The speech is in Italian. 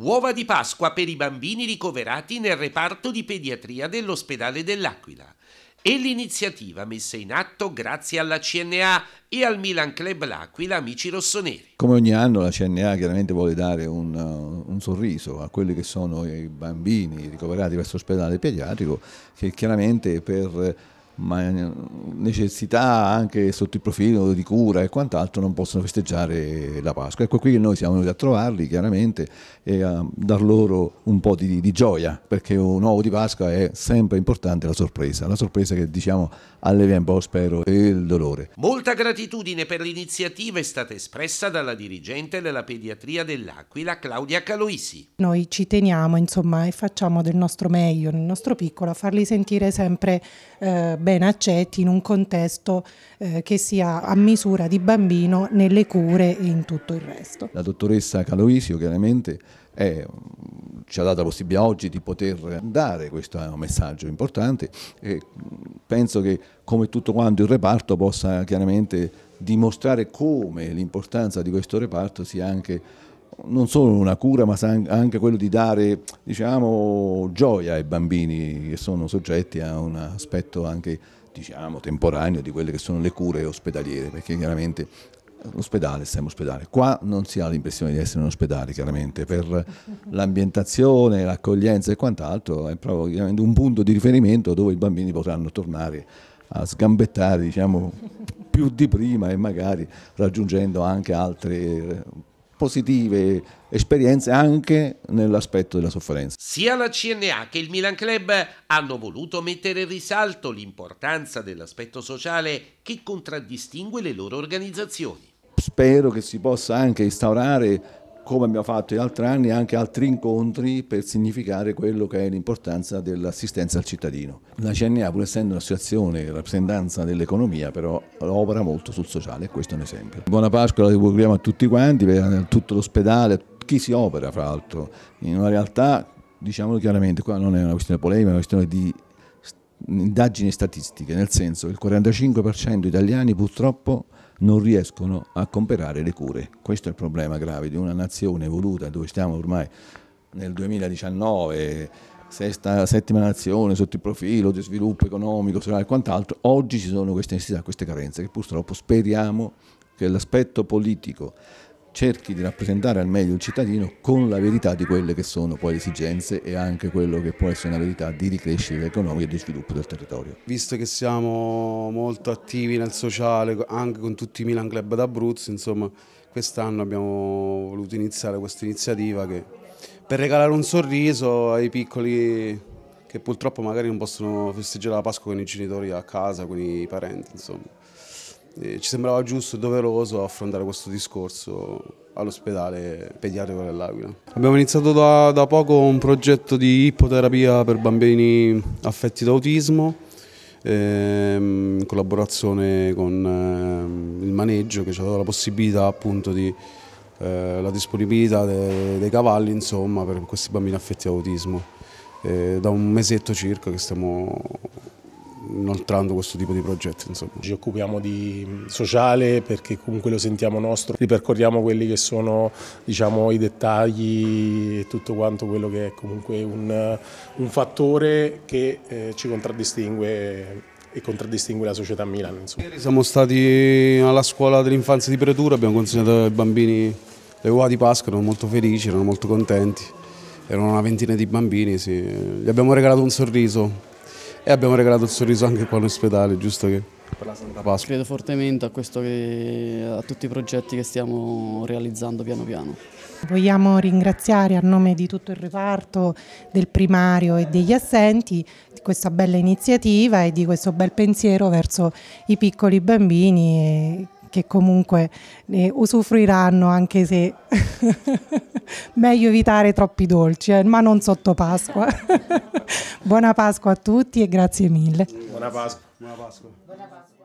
Uova di Pasqua per i bambini ricoverati nel reparto di pediatria dell'ospedale dell'Aquila e l'iniziativa messa in atto grazie alla CNA e al Milan Club L'Aquila Amici Rossoneri. Come ogni anno la CNA chiaramente vuole dare un, uh, un sorriso a quelli che sono i bambini ricoverati presso l'ospedale pediatrico che chiaramente per ma eh, necessità anche sotto il profilo di cura e quant'altro non possono festeggiare la Pasqua. Ecco qui che noi siamo venuti a trovarli chiaramente e a dar loro un po' di, di gioia, perché un uovo di Pasqua è sempre importante la sorpresa, la sorpresa che diciamo allevia un po' spero il dolore. Molta gratitudine per l'iniziativa è stata espressa dalla dirigente della pediatria dell'Aquila, Claudia Caloisi. Noi ci teniamo insomma e facciamo del nostro meglio, nel nostro piccolo, a farli sentire sempre eh, ben accetti in un contesto eh, che sia a misura di bambino nelle cure e in tutto il resto. La dottoressa Caloisio chiaramente è, ci ha dato la possibilità oggi di poter dare questo eh, messaggio importante e mm, penso che come tutto quanto il reparto possa chiaramente dimostrare come l'importanza di questo reparto sia anche non solo una cura, ma anche quello di dare diciamo, gioia ai bambini che sono soggetti a un aspetto anche diciamo, temporaneo di quelle che sono le cure ospedaliere, perché chiaramente l'ospedale, stiamo ospedale. Qua non si ha l'impressione di essere un ospedale, chiaramente, per l'ambientazione, l'accoglienza e quant'altro, è proprio un punto di riferimento dove i bambini potranno tornare a sgambettare, diciamo, più di prima e magari raggiungendo anche altre positive esperienze anche nell'aspetto della sofferenza. Sia la CNA che il Milan Club hanno voluto mettere in risalto l'importanza dell'aspetto sociale che contraddistingue le loro organizzazioni. Spero che si possa anche instaurare come abbiamo fatto in altri anni, anche altri incontri per significare quello che è l'importanza dell'assistenza al cittadino. La CNA, pur essendo un'associazione di rappresentanza dell'economia, però opera molto sul sociale e questo è un esempio. Buona Pasqua la auguriamo a tutti quanti, per eh, tutto l'ospedale, chi si opera fra l'altro, in una realtà, diciamolo chiaramente, qua non è una questione polemica, è una questione di indagini statistiche, nel senso che il 45% degli italiani purtroppo non riescono a comprare le cure. Questo è il problema grave di una nazione evoluta dove stiamo ormai nel 2019, sesta, settima nazione sotto il profilo di sviluppo economico, sociale e quant'altro, oggi ci sono queste necessità, queste carenze che purtroppo speriamo che l'aspetto politico cerchi di rappresentare al meglio il cittadino con la verità di quelle che sono poi le esigenze e anche quello che può essere una verità di ricrescita economica e di sviluppo del territorio. Visto che siamo molto attivi nel sociale, anche con tutti i Milan Club d'Abruzzo, insomma, quest'anno abbiamo voluto iniziare questa iniziativa che, per regalare un sorriso ai piccoli che purtroppo magari non possono festeggiare la Pasqua con i genitori a casa, con i parenti, insomma eh, ci sembrava giusto e doveroso affrontare questo discorso all'ospedale pediatrico dell'Aquila. Abbiamo iniziato da, da poco un progetto di ipoterapia per bambini affetti da autismo ehm, in collaborazione con ehm, il maneggio che ci ha dato la possibilità appunto di eh, la disponibilità dei, dei cavalli insomma per questi bambini affetti da autismo eh, da un mesetto circa che stiamo inoltrando questo tipo di progetti. Insomma. Ci occupiamo di mm, sociale perché comunque lo sentiamo nostro, ripercorriamo quelli che sono diciamo, i dettagli e tutto quanto quello che è comunque un, un fattore che eh, ci contraddistingue e contraddistingue la società a Milano. Insomma. Ieri siamo stati alla scuola dell'infanzia di Pretura, abbiamo consegnato ai bambini le uova di Pasqua, erano molto felici, erano molto contenti, erano una ventina di bambini, sì. gli abbiamo regalato un sorriso e abbiamo regalato il sorriso anche qua all'ospedale, giusto che per la Santa Pasqua. Credo fortemente a, che, a tutti i progetti che stiamo realizzando piano piano. Vogliamo ringraziare a nome di tutto il reparto, del primario e degli assenti di questa bella iniziativa e di questo bel pensiero verso i piccoli bambini che comunque ne usufruiranno anche se meglio evitare troppi dolci, eh, ma non sotto Pasqua. Buona Pasqua a tutti e grazie mille. Buona Pasqua. Buona Pasqua. Buona Pasqua.